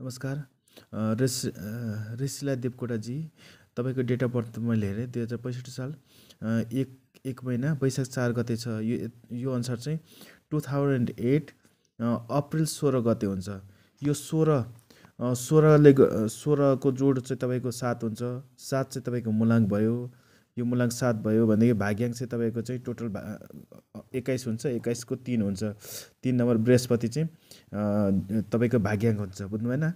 नमस्कार रेस रेसिला देवकोटाजी तपाईँको date of birth मैले हेरेँ दुई हजार पैँसठी साल एक एक महिना वैशाख चार गते छ यो यो अनुसार चाहिँ टु थाउजन्ड एट अप्रिल सोह्र गते हुन्छ यो सोह्र सोह्रले सोह्रको जोड चाहिँ तपाईँको सात हुन्छ सात चाहिँ तपाईँको मुलाङ भयो यो मुलाङ सात भयो भनेदेखि भाग्याङ चाहिँ तपाईँको चाहिँ टोटल एक्काइस हुन्छ एक्काइसको तिन हुन्छ तिन नम्बर बृहस्पति चाहिँ तपाईँको भाग्याङ्क हुन्छ बुझ्नु भएन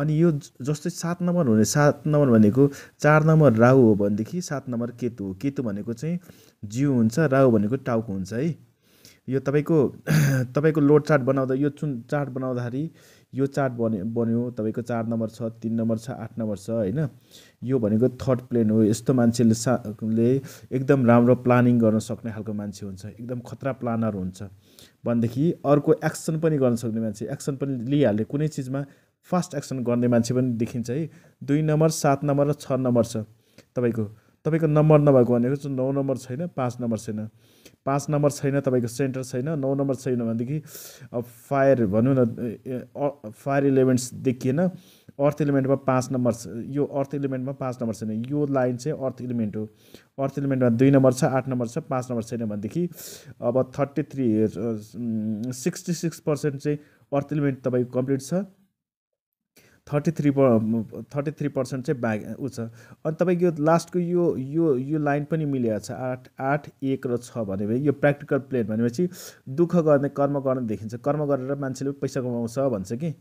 अनि यो जस्तै सात नम्बर हुने सात नम्बर भनेको चार नम्बर राहु हो भनेदेखि सात नम्बर केतु हो केतु भनेको चाहिँ जिउ हुन्छ राहु भनेको टाउको हुन्छ है यो तपाईँको तपाईँको लोड चार्ट बनाउँदा यो जुन चार्ट बनाउँदाखेरि यो चार्ट बन्यो बन्यो तपाईँको चार नम्बर छ तिन नम्बर छ आठ नम्बर छ होइन यो भनेको थर्ड प्लेन हो यस्तो मान्छेले सा ले एकदम राम्रो प्लानिङ गर्न सक्ने खालको मान्छे हुन्छ एकदम खतरा प्लानर हुन्छ भनेदेखि अर्को एक्सन पनि गर्न सक्ने मान्छे एक्सन पनि लिइहाल्ने कुनै चिजमा फास्ट एक्सन गर्ने मान्छे पनि देखिन्छ है दुई नम्बर सात नम्बर र छ नम्बर छ तपाईँको तपाईँको नम्बर नभएको भनेको चाहिँ नौ नम्बर छैन पाँच नम्बर छैन पाँच नम्बर छैन तपाईँको सेन्टर छैन नौ नम्बर छैन भनेदेखि अब फायर भनौँ न फायर इलिमेन्ट्स देखिएन अर्थ इलिमेन्टमा पाँच नम्बर छ यो अर्थ इलिमेन्टमा पाँच नम्बर छैन यो लाइन चाहिँ अर्थ इलिमेन्ट हो अर्थ इलिमेन्टमा दुई नम्बर छ आठ नम्बर छ पाँच नम्बर छैन भनेदेखि अब thirty three sixty six percent चाहिँ अर्थ इलिमेन्ट तपाईँको कम्प्लिट छ thirty three thirty three percent चाहिँ ब्याग ऊ छ अनि तपाईँको यो लास्टको यो यो यो लाइन पनि मिलेको छ आठ आठ एक र छ भनेपछि यो प्र्याक्टिकल प्लेन भनेपछि दुःख गर्ने कर्म गर्ने देखिन्छ कर्म गरेर मान्छेले पैसा कमाउँछ भन्छ कि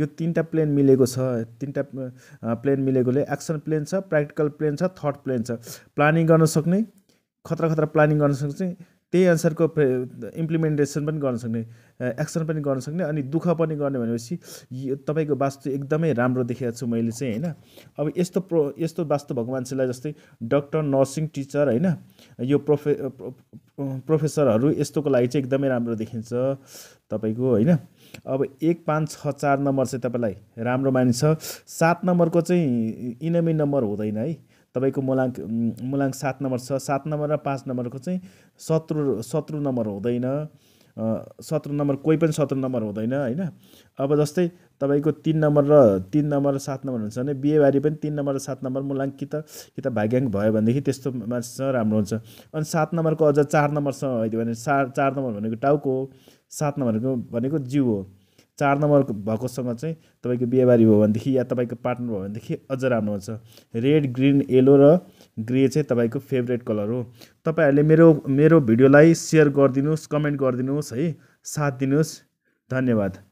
यो तिनवटा प्लेन मिलेको छ तिनवटा प्लेन मिलेकोले एक्सन प्लेन छ प्र्याक्टिकल प्लेन छ थर्ड प्लेन छ प्लानिङ गर्न सक्ने खतरा खतरा प्लानिङ गर्न सक्ने त्यही अनुसारको इम्प्लिमेन्टेसन पनि गर्न सक्ने एक्सन पनि गर्न सक्ने अनि दुःख पनि गर्ने भनेपछि तपाईँको वास्तु एकदमै राम्रो देखेको छु मैले चाहिँ होइन अब यस्तो प्रो यस्तो वास्तु भएको मान्छेलाई जस्तै डक्टर नर्सिङ टिचर होइन यो प्रोफे प्रोफेसरहरू यस्तोको लागि चाहिँ एकदमै राम्रो देखिन्छ तपाईँको होइन अब एक पाँच छ चार नम्बर चाहिँ तपाईँलाई राम्रो मानिन्छ सात नम्बरको चाहिँ इनमी नम्बर हुँदैन है तपाईँको मुलाङ्क मुलाङ्क सात नम्बर छ सात नम्बर र पाँच नम्बरको चाहिँ शत्रु शत्रु नम्बर हुँदैन सत्र नम्बर कोही पनि सत्र नम्बर हुँदैन होइन अब जस्तै तपाईँको तिन नम्बर र तिन नम्बर र सात नम्बर हुन्छ भने बिहेबारी पनि तिन नम्बर र सात नम्बर मुलाङ्क कि त कि त भाग्याङ्क भयो भनेदेखि त्यस्तो मान्छेसँग राम्रो हुन्छ अनि सात नम्बरको अझ चार नम्बरसँग भइदियो भने चार चार नम्बर भनेको टाउको हो सात नम्बरको भनेको जिउ हो चार नम्बर भएकोसँग चाहिँ तपाईँको बिहेबारी भयो भनेदेखि या तपाईँको पार्टनर भयो भनेदेखि अझ राम्रो हुन्छ रेड ग्रिन येलो र ग्रे चाहिँ तपाईँको फेभरेट कलर हो तपाईँहरूले मेरो मेरो भिडियोलाई सेयर गरिदिनुहोस् कमेन्ट गरिदिनुहोस् है साथ दिनुहोस् धन्यवाद